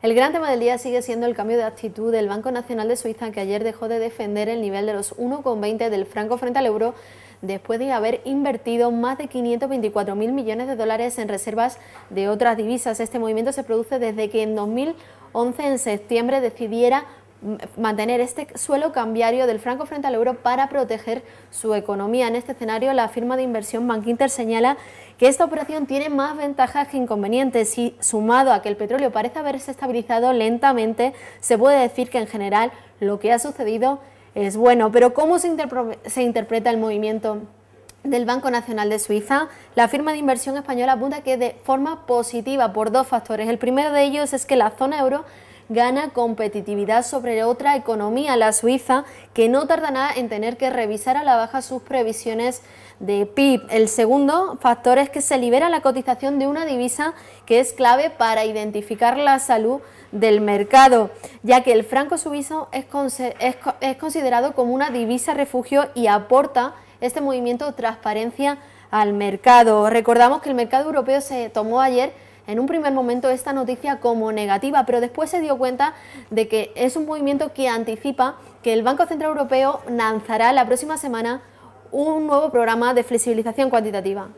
El gran tema del día sigue siendo el cambio de actitud del Banco Nacional de Suiza, que ayer dejó de defender el nivel de los 1,20 del franco frente al euro después de haber invertido más de 524.000 millones de dólares en reservas de otras divisas. Este movimiento se produce desde que en 2011, en septiembre, decidiera mantener este suelo cambiario del franco frente al euro para proteger su economía. En este escenario, la firma de inversión Bank Inter señala que esta operación tiene más ventajas que inconvenientes y sumado a que el petróleo parece haberse estabilizado lentamente, se puede decir que en general lo que ha sucedido es bueno. Pero ¿cómo se, se interpreta el movimiento? del Banco Nacional de Suiza, la firma de inversión española apunta que de forma positiva por dos factores. El primero de ellos es que la zona euro gana competitividad sobre otra economía, la Suiza, que no tardará en tener que revisar a la baja sus previsiones de PIB. El segundo factor es que se libera la cotización de una divisa que es clave para identificar la salud del mercado, ya que el franco suizo es, considerado como una divisa refugio y aporta este movimiento de transparencia al mercado. Recordamos que el mercado europeo se tomó ayer en un primer momento esta noticia como negativa, pero después se dio cuenta de que es un movimiento que anticipa que el Banco Central Europeo lanzará la próxima semana un nuevo programa de flexibilización cuantitativa.